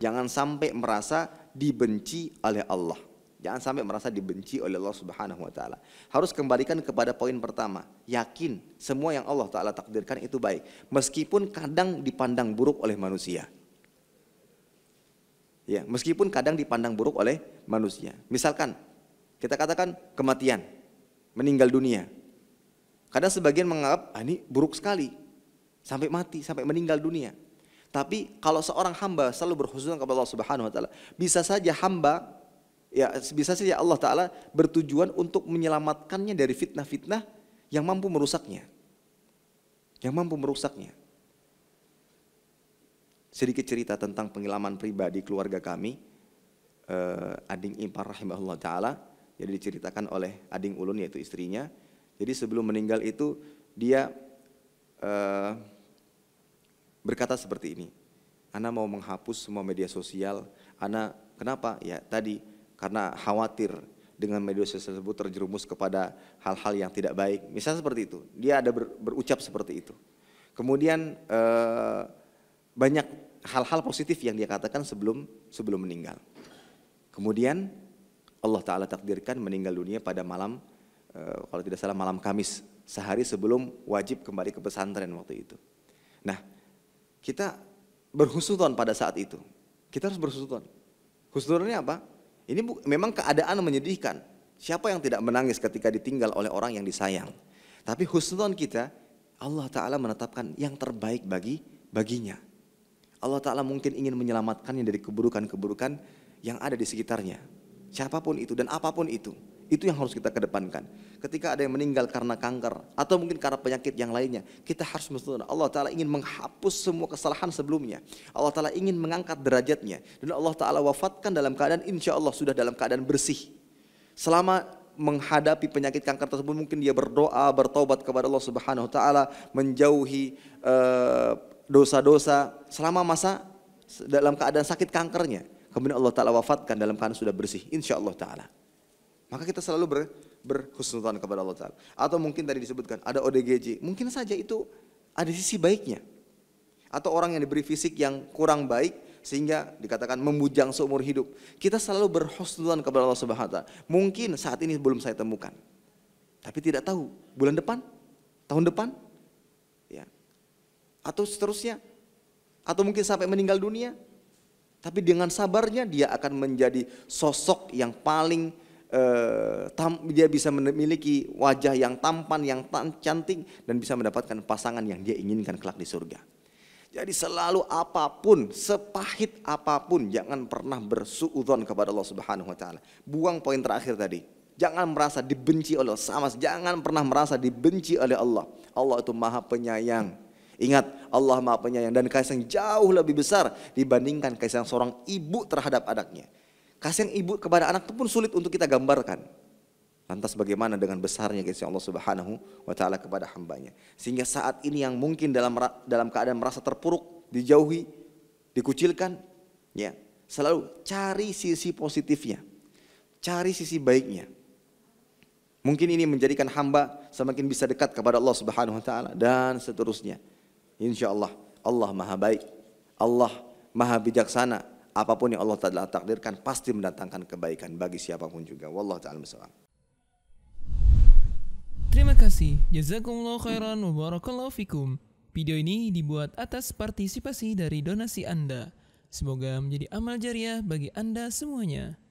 jangan sampai merasa dibenci oleh Allah. Jangan sampai merasa dibenci oleh Allah Subhanahu wa taala. Harus kembalikan kepada poin pertama, yakin semua yang Allah taala takdirkan itu baik, meskipun kadang dipandang buruk oleh manusia. Ya, meskipun kadang dipandang buruk oleh manusia. Misalkan kita katakan kematian, meninggal dunia. Kadang sebagian menganggap ah, ini buruk sekali, sampai mati, sampai meninggal dunia. Tapi kalau seorang hamba selalu berhusnuzon kepada Allah Subhanahu wa taala, bisa saja hamba ya bisa saja Allah taala bertujuan untuk menyelamatkannya dari fitnah-fitnah yang mampu merusaknya. Yang mampu merusaknya. Sedikit cerita tentang pengalaman pribadi keluarga kami. eh, ading impar rahimahullah taala jadi diceritakan oleh ading ulun yaitu istrinya. Jadi sebelum meninggal itu dia eh, berkata seperti ini, Ana mau menghapus semua media sosial, Ana kenapa? Ya tadi karena khawatir dengan media sosial tersebut terjerumus kepada hal-hal yang tidak baik. Misalnya seperti itu, dia ada ber, berucap seperti itu. Kemudian eh, banyak hal-hal positif yang dia katakan sebelum sebelum meninggal. Kemudian Allah Ta'ala takdirkan meninggal dunia pada malam, eh, kalau tidak salah malam Kamis, sehari sebelum wajib kembali ke pesantren waktu itu. Nah kita berhusnudon pada saat itu. Kita harus berhusnudon. Husnudonnya apa? Ini bu, memang keadaan menyedihkan. Siapa yang tidak menangis ketika ditinggal oleh orang yang disayang? Tapi husnudon kita, Allah Ta'ala menetapkan yang terbaik bagi baginya. Allah Ta'ala mungkin ingin menyelamatkannya dari keburukan-keburukan yang ada di sekitarnya. Siapapun itu dan apapun itu. Itu yang harus kita kedepankan. Ketika ada yang meninggal karena kanker atau mungkin karena penyakit yang lainnya, kita harus mustahil. Allah Ta'ala ingin menghapus semua kesalahan sebelumnya. Allah Ta'ala ingin mengangkat derajatnya. Dan Allah Ta'ala wafatkan dalam keadaan insya Allah sudah dalam keadaan bersih. Selama menghadapi penyakit kanker tersebut mungkin dia berdoa, bertobat kepada Allah Subhanahu wa taala, menjauhi eh, dosa-dosa uh, selama masa dalam keadaan sakit kankernya. Kemudian Allah taala wafatkan dalam keadaan sudah bersih insya Allah taala. Maka kita selalu ber, berhusnudan kepada Allah Ta'ala. Atau mungkin tadi disebutkan ada ODGJ. Mungkin saja itu ada sisi baiknya. Atau orang yang diberi fisik yang kurang baik sehingga dikatakan membujang seumur hidup. Kita selalu berhusnudzan kepada Allah Subhanahu wa taala. Mungkin saat ini belum saya temukan. Tapi tidak tahu bulan depan, tahun depan ya. Atau seterusnya. Atau mungkin sampai meninggal dunia. Tapi dengan sabarnya dia akan menjadi sosok yang paling eh, tam, dia bisa memiliki wajah yang tampan, yang tan, cantik dan bisa mendapatkan pasangan yang dia inginkan kelak di surga. Jadi selalu apapun, sepahit apapun jangan pernah bersuudzon kepada Allah Subhanahu wa taala. Buang poin terakhir tadi. Jangan merasa dibenci oleh sama, jangan pernah merasa dibenci oleh Allah. Allah itu Maha Penyayang. Ingat, Allah Maha Penyayang dan kasih yang jauh lebih besar dibandingkan kasih yang seorang ibu terhadap anaknya kasih yang ibu kepada anak itu pun sulit untuk kita gambarkan. Lantas bagaimana dengan besarnya kasih Allah Subhanahu wa taala kepada hambanya. Sehingga saat ini yang mungkin dalam dalam keadaan merasa terpuruk, dijauhi, dikucilkan, ya. Selalu cari sisi positifnya. Cari sisi baiknya. Mungkin ini menjadikan hamba semakin bisa dekat kepada Allah Subhanahu wa taala dan seterusnya. Insyaallah Allah Maha Baik, Allah Maha Bijaksana, apapun yang Allah telah takdirkan pasti mendatangkan kebaikan bagi siapapun juga. Wallah ta'ala misalam. Terima kasih. Jazakumullah khairan wa barakallahu fikum. Video ini dibuat atas partisipasi dari donasi Anda. Semoga menjadi amal jariah bagi Anda semuanya.